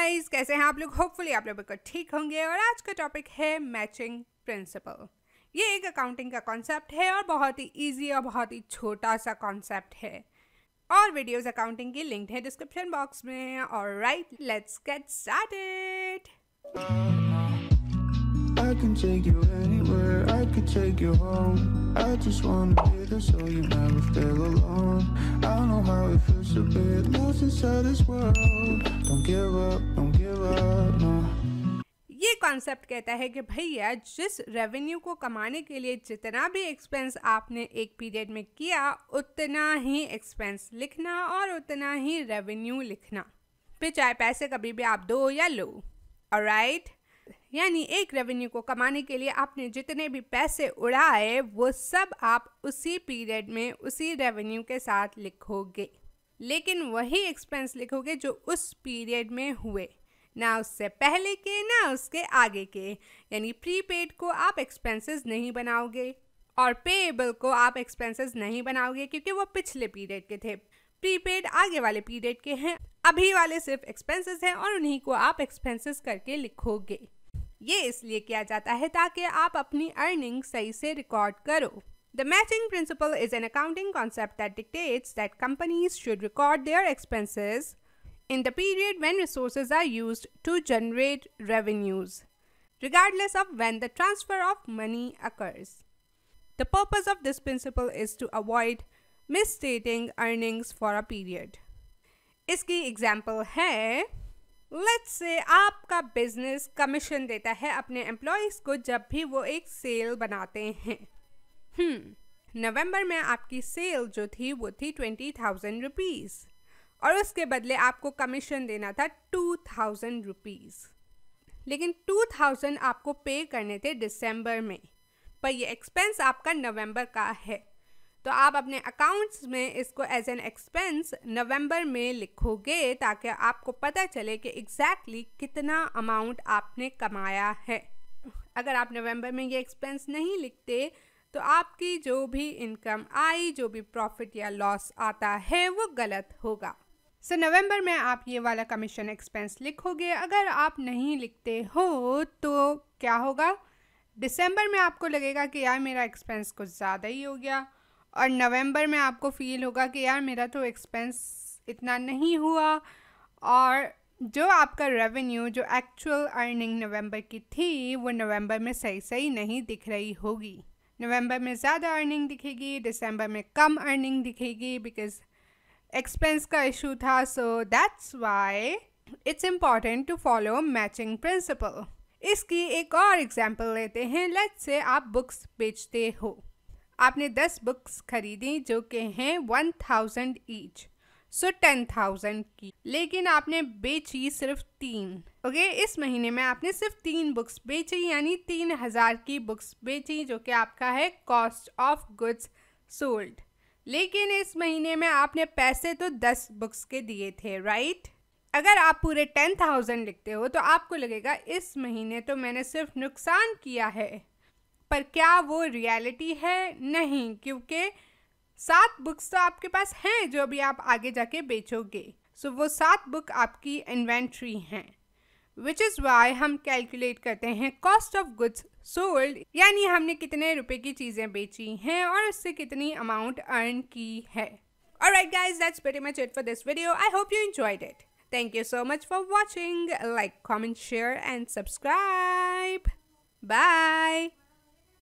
Guys कैसे हैं आप लोग होपफुली आप लोग बिल्कुल ठीक होंगे और आज का टॉपिक है मैचिंग प्रिंसिपल ये एक अकाउंटिंग का कॉन्सेप्ट है और बहुत ही इजी और बहुत ही छोटा सा कॉन्सेप्ट है और वीडियोस अकाउंटिंग की लिंक है डिस्क्रिप्शन बॉक्स में और right let's get started can take you anywhere, I could take you home I just wanna be there so you never feel alone I know how it feels to be lost inside this world Don't give up, don't give up, no ये concept कहता है कि भैया जिस revenue को कमाने के लिए जितना भी एक्सपेंस आपने एक पीरियड में किया उतना ही एक्सपेंस लिखना और उतना ही रेवेन्यू लिखना फिर चाहे पैसे कभी भी आप दो या लो और राइट right? यानी एक रेवेन्यू को कमाने के लिए आपने जितने भी पैसे उड़ाए वो सब आप उसी पीरियड में उसी रेवेन्यू के साथ लिखोगे लेकिन वही एक्सपेंस लिखोगे जो उस पीरियड में हुए ना उससे पहले के ना उसके आगे के यानी प्रीपेड को आप एक्सपेंसेस नहीं बनाओगे और पेएबल को आप एक्सपेंसेस नहीं बनाओगे क्योंकि वो पिछले पीरियड के थे प्रीपेड आगे वाले पीरियड के हैं अभी वाले सिर्फ एक्सपेंसेस हैं और उन्हीं को आप एक्सपेंसेस करके लिखोगे ये इसलिए किया जाता है ताकि आप अपनी अर्निंग सही से रिकॉर्ड करो The matching principle is an accounting concept that dictates that companies should record their expenses in the period when resources are used to generate revenues, regardless of when the transfer of money occurs. The purpose of this principle is to avoid misstating earnings for a period. Iski example hai. Let's से आपका business commission देता है अपने employees को जब भी वो एक सेल बनाते हैं हम्म, नवंबर में आपकी सेल जो थी वो थी ट्वेंटी थाउजेंड रुपीज़ और उसके बदले आपको कमीशन देना था टू थाउजेंड रुपीज़ लेकिन टू थाउजेंड आपको पे करने थे दिसंबर में पर ये एक्सपेंस आपका नवंबर का है तो आप अपने अकाउंट्स में इसको एज एन एक्सपेंस नवंबर में लिखोगे ताकि आपको पता चले कि एग्जैक्टली exactly कितना अमाउंट आपने कमाया है अगर आप नवंबर में ये एक्सपेंस नहीं लिखते तो आपकी जो भी इनकम आई जो भी प्रॉफिट या लॉस आता है वो गलत होगा सो so, नवंबर में आप ये वाला कमीशन एक्सपेंस लिखोगे अगर आप नहीं लिखते हो तो क्या होगा दिसंबर में आपको लगेगा कि यार मेरा एक्सपेंस कुछ ज़्यादा ही हो गया और नवंबर में आपको फील होगा कि यार मेरा तो एक्सपेंस इतना नहीं हुआ और जो आपका रेवेन्यू जो एक्चुअल अर्निंग नवंबर की थी वो नवंबर में सही सही नहीं दिख रही होगी नवंबर में ज़्यादा अर्निंग दिखेगी दिसंबर में कम अर्निंग दिखेगी बिकॉज एक्सपेंस का इशू था so that's why it's important to follow matching principle इसकी एक और एग्जाम्पल लेते हैं लेट्स से आप बुक्स बेचते हो आपने दस बुक्स खरीदी जो कि हैं one thousand each so ten thousand की लेकिन आपने बेची सिर्फ तीन ओके okay, इस महीने में आपने सिर्फ तीन बुक्स बेची यानी तीन हज़ार की बुक्स बेची जो कि आपका है कॉस्ट ऑफ गुड्स सोल्ड लेकिन इस महीने में आपने पैसे तो दस बुक्स के दिए थे राइट अगर आप पूरे टेन थाउजेंड लिखते हो तो आपको लगेगा इस महीने तो मैंने सिर्फ नुकसान किया है पर क्या वो रियलिटी है नहीं क्योंकि सात बुक्स तो आपके पास हैं जो अभी आप आगे जाके बेचोगे सो so, वो सात बुक आपकी इन्वेंट्री हैं विच इज़ वाई हम कैलकुलेट करते हैं कॉस्ट ऑफ गुड्स सोल्ड यानी हमने कितने रुपए की चीज़ें बेची हैं और उससे कितनी अमाउंट अर्न की है और right guys that's very much it for this video I hope you enjoyed it thank you so much for watching like comment share and subscribe bye